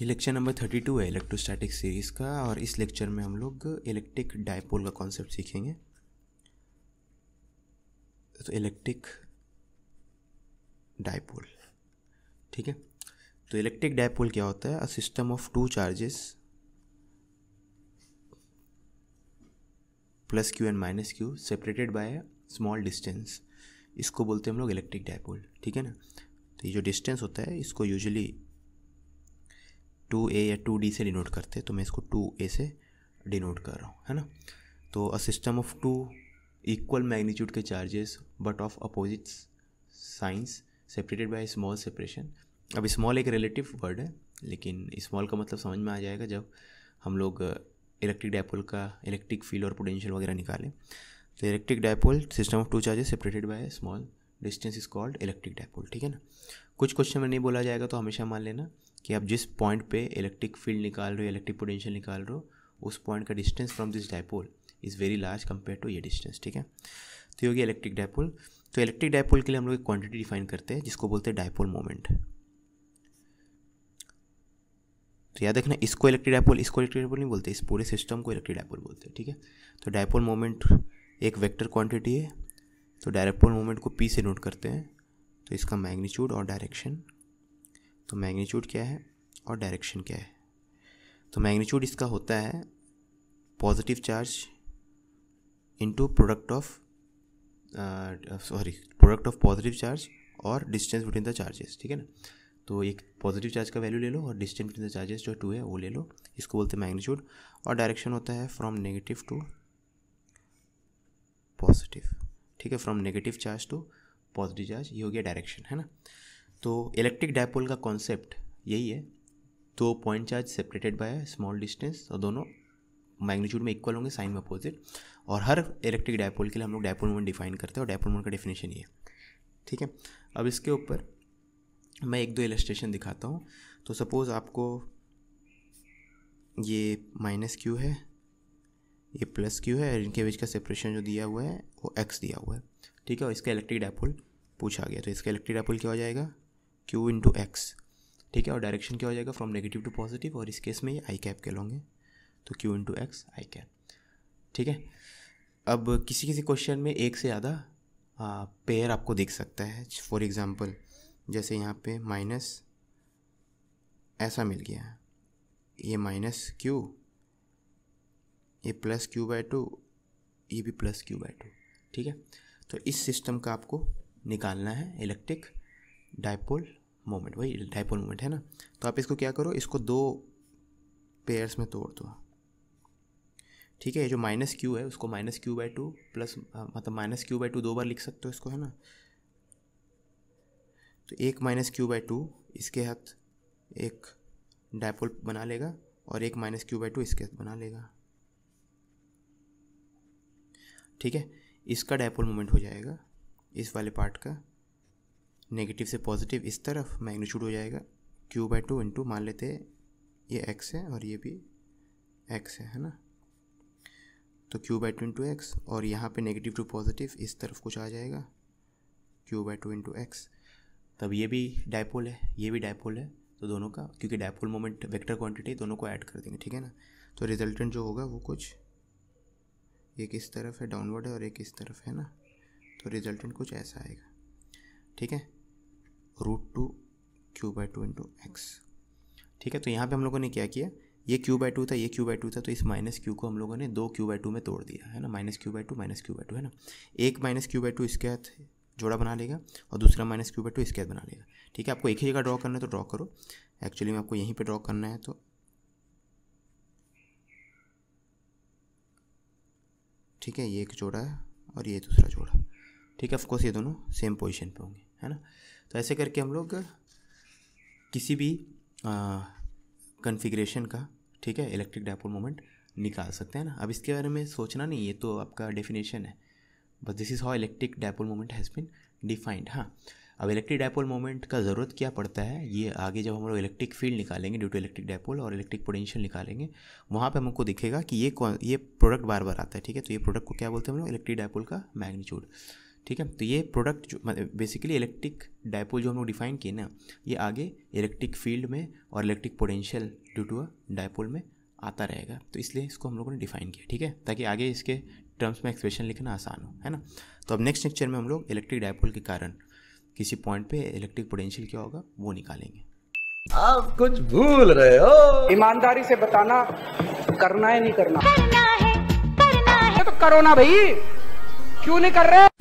ये lecture number thirty two है electrostatic series का और इस लेक्चर में हम लोग इलेक्ट्रिक डायपोल का कॉन्सेप्ट सीखेंगे तो इलेक्ट्रिक डायपोल ठीक है तो इलेक्ट्रिक डायपोल क्या होता है a system of two charges plus Q and minus Q separated by small distance इसको बोलते हैं हम लोग इलेक्ट्रिक डायपोल ठीक है ना तो ये जो डिस्टेंस होता है इसको यूजुअली टू ए या टू डी से डिनोट करते हैं तो मैं इसको टू ए से डिनोट कर रहा हूँ है ना तो a system of two equal magnitude के charges but of opposite signs separated by small separation अब स्मॉल एक रिलेटिव वर्ड है लेकिन स्मॉल का मतलब समझ में आ जाएगा जब हम लोग इलेक्ट्रिक डायपोल का इलेक्ट्रिक फील्ड और पोटेंशियल वगैरह निकालें तो electric dipole system of two charges separated by small distance is called electric dipole ठीक है ना कुछ क्वेश्चन में नहीं बोला जाएगा तो हमेशा मान लेना कि आप जिस पॉइंट पे इलेक्ट्रिक फील्ड निकाल रहे हो इलेक्ट्रिक पोटेंशियल निकाल रहे हो उस पॉइंट का distance from this dipole is very large compare to ये डिस्टेंस ठीक है तो ये होगी इलेक्ट्रिक डायपोल तो इलेक्ट्रिक डायपोल के लिए हम लोग एक क्वांटिटी डिफाइन करते हैं जिसको बोलते हैं डायपोल मोमेंट तो याद रखना इसको इलेक्ट्रिक डायपोल इसको इलेक्ट्रिक डायपोल नहीं बोलते इस पूरे सिस्टम को इलेक्ट्रिक डायपोल बोलते हैं ठीक है तो डायपोल मोमेंट एक वेक्टर क्वांटिटी है तो डायरेक्ट पोल मोमेंट को पी से नोट करते हैं तो इसका मैग्नीट्यूड और डायरेक्शन तो मैग्नीट्यूड क्या है और डायरेक्शन क्या है तो मैग्नीट्यूड इसका होता है positive charge into product of sorry product of positive charge और डिस्टेंस बिटवीन द चार्जेस ठीक है ना तो एक पॉजिटिव चार्ज का वैल्यू ले लो और डिस्टेंस बिटवीन द चार्जेस जो टू है वो ले लो इसको बोलते हैं मैग्नीट्यूड और डायरेक्शन होता है फ्रॉम नेगेटिव टू पॉजिटिव ठीक है from negative charge to positive charge ये हो गया डायरेक्शन है ना तो इलेक्ट्रिक डायपोल का कॉन्सेप्ट यही है दो point charge separated by small distance और दोनों मैग्नीट्यूड में इक्वल होंगे साइन में अपोजिट और हर इलेक्ट्रिक डायपोल के लिए हम लोग डायपोल मोमेंट डिफाइन करते हैं और डायपोल मोमेंट का डेफिनेशन ये ठीक है अब इसके ऊपर मैं एक दो इलस्ट्रेशन दिखाता हूँ तो सपोज़ आपको ये माइनस क्यू है ये प्लस क्यू है और इनके बीच का सेपरेशन जो दिया हुआ है वो एक्स दिया हुआ है ठीक है और इसका इलेक्ट्रिक डायपोल पूछा गया तो इसका इलेक्ट्रिक डायपोल क्या हो जाएगा क्यू इंटू एक्स ठीक है और डायरेक्शन क्या हो जाएगा फ्रॉम नेगेटिव टू पॉजिटिव और इस केस में ये आई कैप लोगे तो Q into X I cap ठीक है अब किसी किसी क्वेश्चन में एक से ज़्यादा पेयर आपको दिख सकता है फॉर एग्ज़ाम्पल जैसे यहाँ पे माइनस ऐसा मिल गया ये माइनस क्यू ये प्लस क्यू बाई टू ये भी प्लस क्यू बाई टू ठीक है तो इस सिस्टम का आपको निकालना है इलेक्ट्रिक डायपोल मोमेंट वही डायपोल मोमेंट है ना तो आप इसको क्या करो इसको दो पेयर्स में तोड़ दो ठीक है ये जो माइनस क्यू है उसको minus Q by two plus मतलब माइनस क्यू बाई टू दो बार लिख सकते हो इसको है ना तो एक माइनस क्यू बाई टू इसके हाथ एक डायपोल बना लेगा और एक माइनस क्यू बाई टू इसके हाथ बना लेगा ठीक है इसका डायपोल मोमेंट हो जाएगा इस वाले पार्ट का नेगेटिव से पॉजिटिव इस तरफ मैग्नीट्यूड हो जाएगा क्यू बाई टू इंटू मान लेते ये एक्स है और ये भी एक्स है है ना तो Q by two into X और यहाँ पे नेगेटिव टू पॉजिटिव इस तरफ कुछ आ जाएगा Q by two into X तब ये भी डायपोल है ये भी डायपोल है तो दोनों का क्योंकि डायपोल मोमेंट वेक्टर क्वांटिटी दोनों को ऐड कर देंगे ठीक है ना तो रिजल्टेंट जो होगा वो कुछ एक इस तरफ है डाउनवर्ड है और एक इस तरफ है ना तो रिजल्टेंट कुछ ऐसा आएगा ठीक है root two Q by two into X ठीक है तो यहाँ पे हम लोगों ने क्या किया ये क्यू बाई टू था ये क्यू बाई टू था तो इस माइनस क्यू को हम लोगों ने दो क्यू बाई टू में तोड़ दिया है ना minus Q by two minus Q by two है ना एक माइनस क्यू बाई टू इसके हाथ जोड़ा बना लेगा और दूसरा माइनस क्यू बाई टू इसके हाथ बना लेगा ठीक है आपको एक ही जगह ड्रॉ करना है तो ड्रॉ करो एक्चुअली में आपको यहीं पर ड्रॉ करना है तो ठीक है ये एक जोड़ा है और ये दूसरा जोड़ा ठीक है ऑफकोर्स ये दोनों सेम पोजिशन पर होंगे है ना तो ऐसे करके हम लोग किसी भी कन्फिग्रेशन का ठीक है इलेक्ट्रिक डायपोल मोमेंट निकाल सकते हैं ना अब इसके बारे में सोचना नहीं ये तो आपका डेफिनेशन है बस this is how electric dipole moment has been defined हाँ अब इलेक्ट्रिक डायपोल मोमेंट का ज़रूरत क्या पड़ता है ये आगे जब हम लोग इलेक्ट्रिक फील्ड निकालेंगे ड्यू टू इलेक्ट्रिक डायपोल और इलेक्ट्रिक पोटेंशियल निकालेंगे वहाँ पे हमको दिखेगा कि ये कौन ये प्रोडक्ट बार बार आता है ठीक है तो ये प्रोडक्ट को क्या बोलते हैं हम लोग इलेक्ट्रिक डायपोल का मैग्नीट्यूड ठीक है तो ये प्रोडक्ट जो बेसिकली इलेक्ट्रिक डायपोल जो हम लोग डिफाइन किए ना ये आगे इलेक्ट्रिक फील्ड में और electric potential due to dipole में आता रहेगा तो इसलिए इसको हम लोगों ने डिफाइन किया ठीक है ताकि आगे इसके टर्म्स में एक्सप्रेशन लिखना आसान हो है ना तो अब नेक्स्ट लेक्चर में हम लोग इलेक्ट्रिक डायपोल के कारण किसी पॉइंट पे इलेक्ट्रिक पोटेंशियल क्या होगा वो निकालेंगे आप कुछ भूल रहे हो ईमानदारी से बताना करना है नहीं करना, करना, है, करना है। तो करो ना भाई क्यों नहीं कर रहे